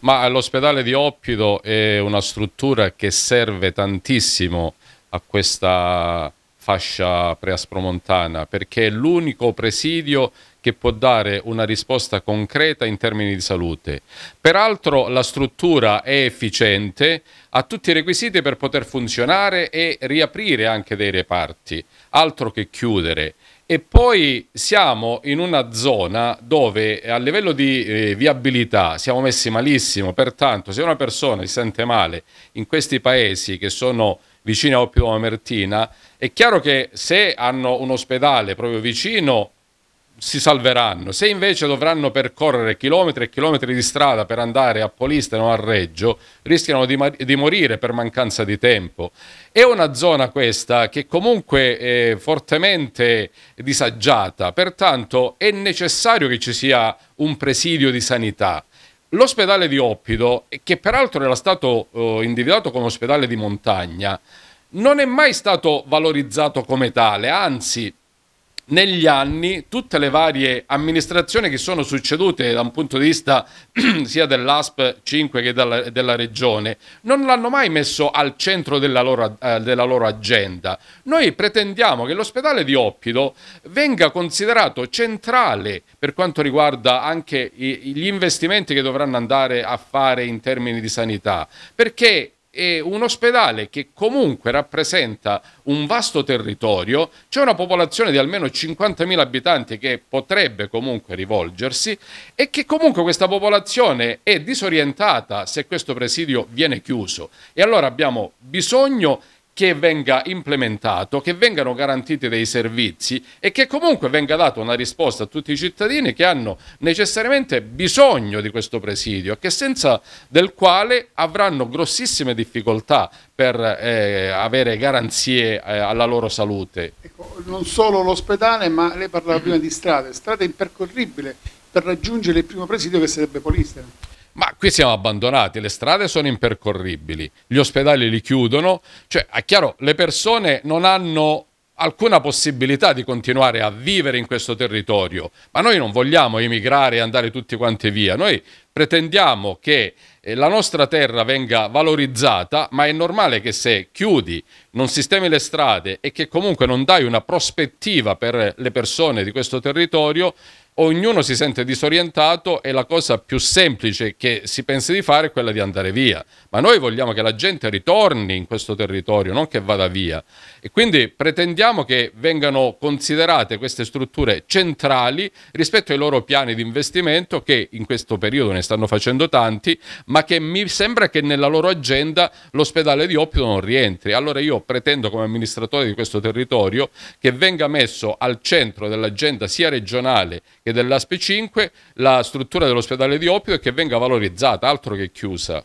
Ma l'ospedale di Oppido è una struttura che serve tantissimo a questa fascia preaspromontana perché è l'unico presidio che può dare una risposta concreta in termini di salute. Peraltro la struttura è efficiente, ha tutti i requisiti per poter funzionare e riaprire anche dei reparti, altro che chiudere e poi siamo in una zona dove eh, a livello di eh, viabilità siamo messi malissimo, pertanto se una persona si sente male in questi paesi che sono vicini a Oppio Martina, è chiaro che se hanno un ospedale proprio vicino si salveranno. Se invece dovranno percorrere chilometri e chilometri di strada per andare a Polisteno o a Reggio, rischiano di, di, morire per mancanza di tempo. È una zona questa che comunque è fortemente disagiata, pertanto è necessario che ci sia un presidio di sanità. L'ospedale di Oppido, che peraltro era stato eh, individuato come ospedale di montagna, non è mai stato valorizzato come tale, anzi negli anni tutte le varie amministrazioni che sono succedute da un punto di vista sia dell'ASP 5 che della, della regione non l'hanno mai messo al centro della loro, eh, della loro agenda. Noi pretendiamo che l'ospedale di Oppido venga considerato centrale per quanto riguarda anche i, gli investimenti che dovranno andare a fare in termini di sanità, perché e un ospedale che comunque rappresenta un vasto territorio, c'è una popolazione di almeno 50.000 abitanti che potrebbe comunque rivolgersi e che comunque questa popolazione è disorientata se questo presidio viene chiuso. E allora abbiamo bisogno che venga implementato, che vengano garantiti dei servizi e che comunque venga data una risposta a tutti i cittadini che hanno necessariamente bisogno di questo presidio, che senza del quale avranno grossissime difficoltà per eh, avere garanzie eh, alla loro salute. Ecco, non solo l'ospedale, ma lei parlava prima di strade, strade impercorribili per raggiungere il primo presidio che sarebbe Polistena. Ma qui siamo abbandonati, le strade sono impercorribili, gli ospedali li chiudono, cioè è chiaro, le persone non hanno alcuna possibilità di continuare a vivere in questo territorio, ma noi non vogliamo emigrare e andare tutti quanti via, noi pretendiamo che eh, la nostra terra venga valorizzata, ma è normale che se chiudi, non sistemi le strade e che comunque non dai una prospettiva per le persone di questo territorio, ognuno si sente disorientato e la cosa più semplice che si pensa di fare è quella di andare via. Ma noi vogliamo che la gente ritorni in questo territorio, non che vada via. E quindi pretendiamo che vengano considerate queste strutture centrali rispetto ai loro piani di investimento che in questo periodo ne stanno facendo tanti, ma che mi sembra che nella loro agenda l'ospedale di Oppio non rientri. Allora io pretendo come amministratore di questo territorio che venga messo al centro dell'agenda sia regionale che dell'ASP 5 la struttura dell'ospedale di Oppio e che venga valorizzata, altro che chiusa.